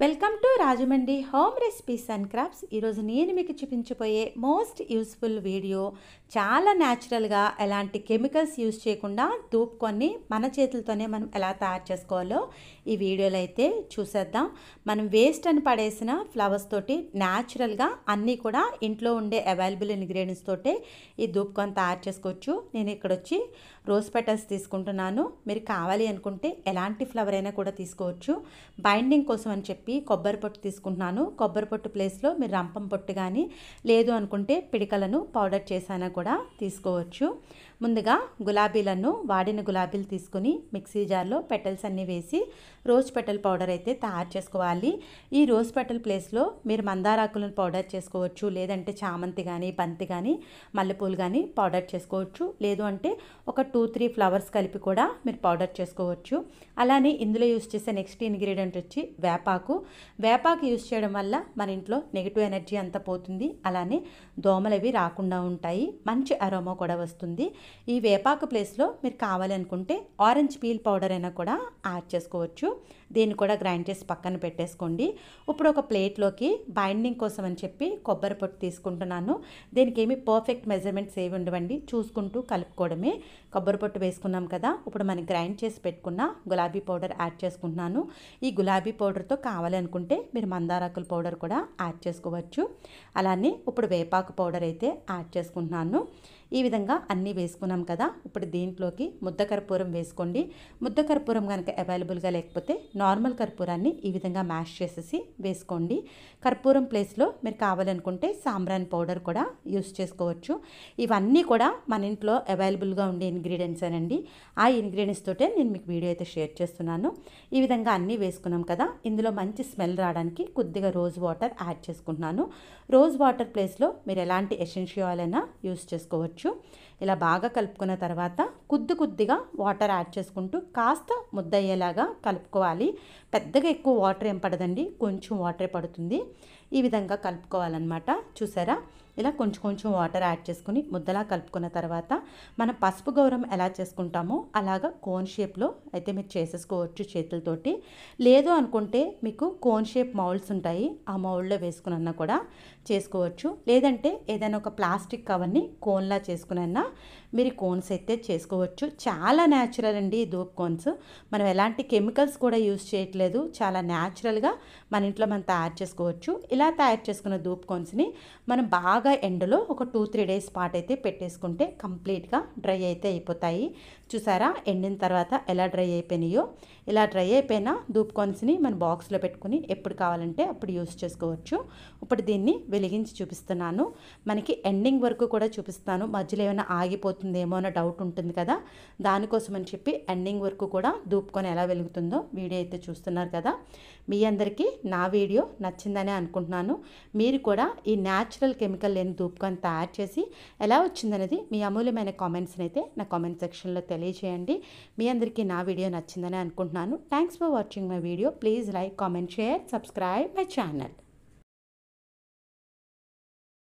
welcome to Rajahmundry home recipes and crafts ఈరోజు నేను మీకు చూపించబోయే మోస్ట్ యూస్ఫుల్ వీడియో చాలా న్యాచురల్గా ఎలాంటి కెమికల్స్ యూజ్ చేయకుండా దూపుకొని మన చేతులతోనే మనం ఎలా తయారు చేసుకోవాలో ఈ వీడియోలో అయితే చూసేద్దాం మనం వేస్ట్ అని పడేసిన ఫ్లవర్స్ తోటి న్యాచురల్గా అన్నీ కూడా ఇంట్లో ఉండే అవైలబుల్ ఇంగ్రీడియంట్స్ తోటే ఈ దూపుకొని తయారు చేసుకోవచ్చు నేను ఇక్కడ వచ్చి రోజ్ పెటల్స్ తీసుకుంటున్నాను మీరు కావాలి అనుకుంటే ఎలాంటి ఫ్లవర్ అయినా కూడా తీసుకోవచ్చు బైండింగ్ కోసం అని చెప్పి కొబ్బరి పొట్టు తీసుకుంటున్నాను కొబ్బరి పొట్టు ప్లేస్లో మీరు రంపం పొట్టు కానీ లేదు అనుకుంటే పిడికలను పౌడర్ చేసైనా కూడా తీసుకోవచ్చు ముందుగా గులాబీలను వాడిన గులాబీలు తీసుకొని మిక్సీ జార్లో పెటల్స్ అన్నీ వేసి రోజ్ పెటల్ పౌడర్ అయితే తయారు చేసుకోవాలి ఈ రోజ్ పెటల్ ప్లేస్లో మీరు మందారాకులను పౌడర్ చేసుకోవచ్చు లేదంటే చామంతి కానీ బంతి కానీ మల్లెపూలు కానీ పౌడర్ చేసుకోవచ్చు లేదు అంటే ఒక టూ త్రీ ఫ్లవర్స్ కలిపి కూడా మీరు పౌడర్ చేసుకోవచ్చు అలానే ఇందులో యూస్ చేసే నెక్స్ట్ ఇంగ్రీడియంట్ వచ్చి వేపాకు వేపాకు యూస్ చేయడం వల్ల మన ఇంట్లో నెగిటివ్ ఎనర్జీ అంతా పోతుంది అలానే దోమలు అవి రాకుండా ఉంటాయి మంచి అరోమా కూడా వస్తుంది ఈ వేపాకు ప్లేస్లో మీరు కావాలనుకుంటే ఆరెంజ్ పీల్ పౌడర్ అయినా కూడా యాడ్ చేసుకోవచ్చు దీన్ని కూడా గ్రైండ్ చేసి పక్కన పెట్టేసుకోండి ఇప్పుడు ఒక ప్లేట్లోకి బైండింగ్ కోసం అని చెప్పి కొబ్బరి పొట్టు తీసుకుంటున్నాను దీనికి ఏమి పర్ఫెక్ట్ మెజర్మెంట్స్ ఏవి ఉండవండి చూసుకుంటూ కలుపుకోవడమే కొబ్బరి పొట్టు వేసుకున్నాం కదా ఇప్పుడు మనం గ్రైండ్ చేసి పెట్టుకున్న గులాబీ పౌడర్ యాడ్ చేసుకుంటున్నాను ఈ గులాబీ పౌడర్తో కావాలనుకుంటే మీరు మందారాకుల పౌడర్ కూడా యాడ్ చేసుకోవచ్చు అలానే ఇప్పుడు వేపాకు పౌడర్ అయితే యాడ్ చేసుకుంటున్నాను ఈ విధంగా అన్నీ వేసుకున్నాం కదా ఇప్పుడు దీంట్లోకి ముద్ద కర్పూరం వేసుకోండి ముద్ద కర్పూరం కనుక అవైలబుల్గా లేకపోతే నార్మల్ కర్పూరాన్ని ఈ విధంగా మ్యాష్ చేసేసి వేసుకోండి కర్పూరం ప్లేస్లో మీరు కావాలనుకుంటే సాంబ్రాన్ పౌడర్ కూడా యూస్ చేసుకోవచ్చు ఇవన్నీ కూడా మన ఇంట్లో అవైలబుల్గా ఉండే ఇంగ్రీడియంట్స్ అనండి ఆ ఇంగ్రీడియంట్స్ తోటే నేను మీకు వీడియో అయితే షేర్ చేస్తున్నాను ఈ విధంగా అన్నీ వేసుకున్నాం కదా ఇందులో మంచి స్మెల్ రావడానికి కొద్దిగా రోజ్ వాటర్ యాడ్ చేసుకుంటున్నాను రోజ్ వాటర్ ప్లేస్లో మీరు ఎలాంటి ఎసెన్షియల్ అయినా యూస్ చేసుకోవచ్చు చేసుకోవచ్చు ఇలా బాగా కలుపుకున్న తర్వాత కొద్ది కొద్దిగా వాటర్ యాడ్ చేసుకుంటూ కాస్త ముద్ద అయ్యేలాగా కలుపుకోవాలి పెద్దగా ఎక్కువ వాటర్ ఏం పడదండి కొంచెం వాటరే పడుతుంది ఈ విధంగా కలుపుకోవాలన్నమాట చూసారా ఇలా కొంచెం కొంచెం వాటర్ యాడ్ చేసుకుని ముద్దలా కలుపుకున్న తర్వాత మనం పసుపు గౌరం ఎలా చేసుకుంటామో అలాగా కోన్ షేప్లో అయితే మీరు చేసేసుకోవచ్చు చేతులతోటి లేదు అనుకుంటే మీకు కోన్ షేప్ మౌల్డ్స్ ఉంటాయి ఆ మౌల్డ్లో వేసుకున్నా కూడా చేసుకోవచ్చు లేదంటే ఏదైనా ఒక ప్లాస్టిక్ కవర్ని కోన్లా చేసుకునన్నా మీరు కోన్స్ అయితే చేసుకోవచ్చు చాలా న్యాచురల్ అండి దోప్ కోన్స్ మనం ఎలాంటి కెమికల్స్ కూడా యూజ్ చేయట్లేదు చాలా న్యాచురల్గా మన ఇంట్లో మనం తయారు చేసుకోవచ్చు ఇలా తయారు చేసుకున్న దూప్ కోన్స్ని మనం బాగా ఎండలో ఒక టూ త్రీ డేస్ పాటు అయితే పెట్టేసుకుంటే కంప్లీట్గా డ్రై అయితే అయిపోతాయి చూసారా ఎండిన తర్వాత ఎలా డ్రై అయిపోయినాయో ఇలా డ్రై అయిపోయినా దూప్కాన్స్ని మన బాక్స్లో పెట్టుకుని ఎప్పుడు కావాలంటే అప్పుడు యూస్ చేసుకోవచ్చు ఇప్పుడు దీన్ని వెలిగించి చూపిస్తున్నాను మనకి ఎండింగ్ వరకు కూడా చూపిస్తాను మధ్యలో ఏమైనా ఆగిపోతుందేమో అన్న డౌట్ ఉంటుంది కదా దానికోసం అని చెప్పి ఎండింగ్ వరకు కూడా దూపుకొని ఎలా వెలుగుతుందో వీడియో అయితే చూస్తున్నారు కదా మీ అందరికీ నా వీడియో నచ్చిందనే అనుకుంటున్నాను మీరు కూడా ఈ న్యాచురల్ కెమికల్ లేని దూపుకొని తయారు చేసి ఎలా వచ్చిందనేది మీ అమూల్యమైన కామెంట్స్ని అయితే నా కామెంట్ సెక్షన్లో తెలియజేయండి మీ అందరికీ నా వీడియో నచ్చిందనే అనుకుంటున్నాను thanks for watching my video please like comment share subscribe my channel